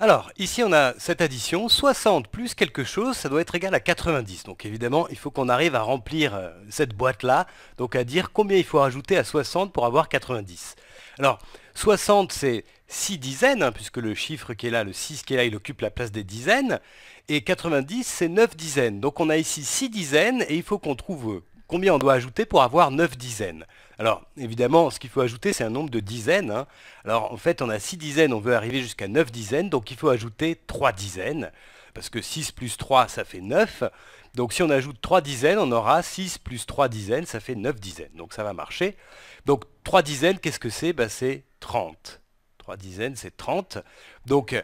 Alors, ici on a cette addition, 60 plus quelque chose, ça doit être égal à 90. Donc évidemment, il faut qu'on arrive à remplir euh, cette boîte-là, donc à dire combien il faut rajouter à 60 pour avoir 90. Alors, 60 c'est 6 dizaines, hein, puisque le chiffre qui est là, le 6 qui est là, il occupe la place des dizaines, et 90 c'est 9 dizaines. Donc on a ici 6 dizaines, et il faut qu'on trouve euh, combien on doit ajouter pour avoir 9 dizaines Alors, évidemment, ce qu'il faut ajouter, c'est un nombre de dizaines. Hein. Alors, en fait, on a 6 dizaines, on veut arriver jusqu'à 9 dizaines, donc il faut ajouter 3 dizaines, parce que 6 plus 3, ça fait 9. Donc si on ajoute 3 dizaines, on aura 6 plus 3 dizaines, ça fait 9 dizaines. Donc ça va marcher. Donc 3 dizaines, qu'est-ce que c'est ben, C'est 30. 3 dizaines, c'est 30. Donc euh,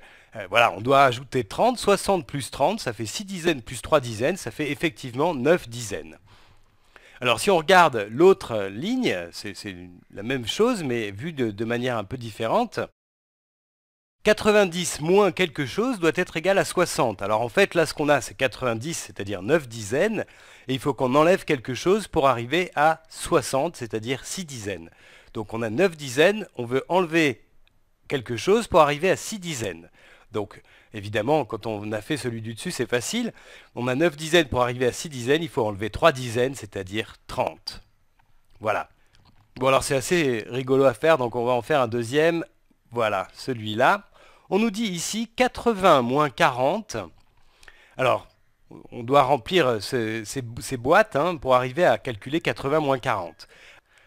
voilà, on doit ajouter 30. 60 plus 30, ça fait 6 dizaines plus 3 dizaines, ça fait effectivement 9 dizaines. Alors si on regarde l'autre ligne, c'est la même chose, mais vue de, manière un peu différente. 90 moins quelque chose doit être égal à 60. Alors en fait, là, ce qu'on a, c'est 90, c'est-à-dire 9 dizaines, et il faut qu'on enlève quelque chose pour arriver à 60, c'est-à-dire 6 dizaines. Donc on a 9 dizaines, on veut enlever quelque chose pour arriver à 6 dizaines. Donc Évidemment, quand on a fait celui du dessus, c'est facile. On a 9 dizaines pour arriver à 6 dizaines, il faut enlever 3 dizaines, c'est-à-dire 30. Voilà. Bon alors c'est assez rigolo à faire, donc on va en faire un deuxième. Voilà, celui-là. On nous dit ici 80 moins 40. Alors, on doit remplir ces, boîtes hein, pour arriver à calculer 80 moins 40.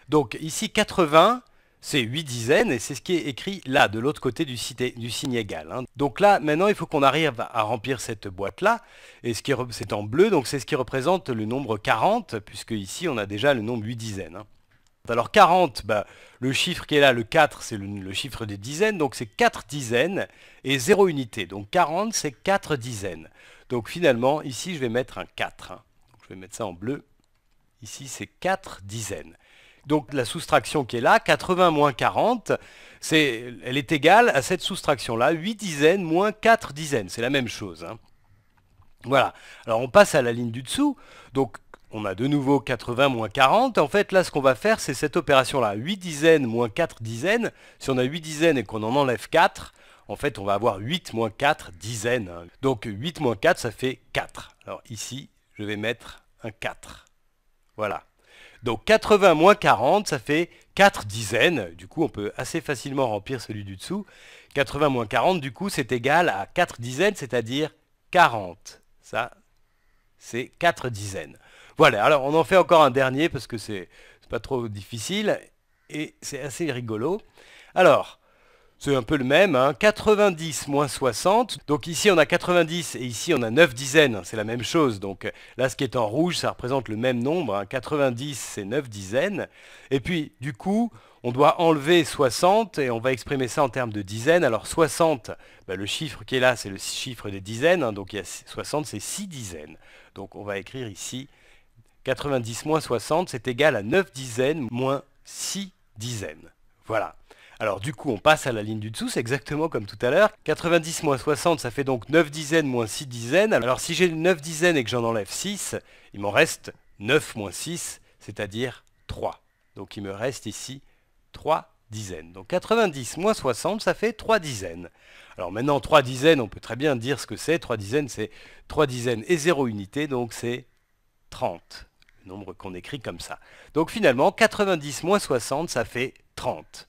Donc ici 80, c'est 8 dizaines et c'est ce qui est écrit là, de l'autre côté du, du signe égal. Hein. Donc là, maintenant, il faut qu'on arrive à remplir cette boîte-là. Et c'est en bleu, donc c'est ce qui représente le nombre 40, puisque ici, on a déjà le nombre 8 dizaines. Hein. Alors 40, bah, le chiffre qui est là, le 4, c'est le, chiffre des dizaines, donc c'est 4 dizaines et 0 unité. Donc 40, c'est 4 dizaines. Donc finalement, ici, je vais mettre un 4. Hein. je vais mettre ça en bleu. Ici, c'est 4 dizaines. Donc la soustraction qui est là, 80 moins 40, c'est, elle est égale à cette soustraction-là, 8 dizaines moins 4 dizaines, c'est la même chose. Hein. Voilà, alors on passe à la ligne du dessous, donc on a de nouveau 80 moins 40. En fait, là, ce qu'on va faire, c'est cette opération-là. 8 dizaines moins 4 dizaines. Si on a 8 dizaines et qu'on en enlève 4, en fait, on va avoir 8 moins 4 dizaines. Hein. Donc 8 moins 4, ça fait 4. Alors ici, je vais mettre un 4. Voilà. Donc 80 moins 40, ça fait 4 dizaines. Du coup, on peut assez facilement remplir celui du dessous. 80 moins 40, du coup, c'est égal à 4 dizaines, c'est-à-dire 40. Ça, c'est 4 dizaines. Voilà, alors on en fait encore un dernier parce que c'est pas trop difficile et c'est assez rigolo. Alors, c'est un peu le même, 90 hein. moins 60. Donc ici on a 90 et ici on a 9 dizaines, c'est la même chose. Donc euh, là ce qui est en rouge, ça représente le même nombre, 90 hein. c'est 9 dizaines. Et puis du coup, on doit enlever 60 et on va exprimer ça en termes de dizaines. Alors 60, bah, le chiffre qui est là, c'est le chiffre des dizaines. Hein. Donc il y a 60 c'est 6 dizaines. Donc on va écrire ici 90 moins 60, c'est égal à 9 dizaines moins 6 dizaines. Voilà. Alors du coup, on passe à la ligne du dessous, c'est exactement comme tout à l'heure. 90 moins 60, ça fait donc 9 dizaines moins 6 dizaines. Alors si j'ai 9 dizaines et que j'en enlève 6, il m'en reste 9 moins 6, c'est-à-dire 3. Donc il me reste ici 3 dizaines. Donc 90 moins 60, ça fait 3 dizaines. Alors maintenant, 3 dizaines, on peut très bien dire ce que c'est. 3 dizaines, c'est 3 dizaines et 0 unité, donc c'est 30. Le nombre qu'on écrit comme ça. Donc finalement, 90 moins 60, ça fait 30.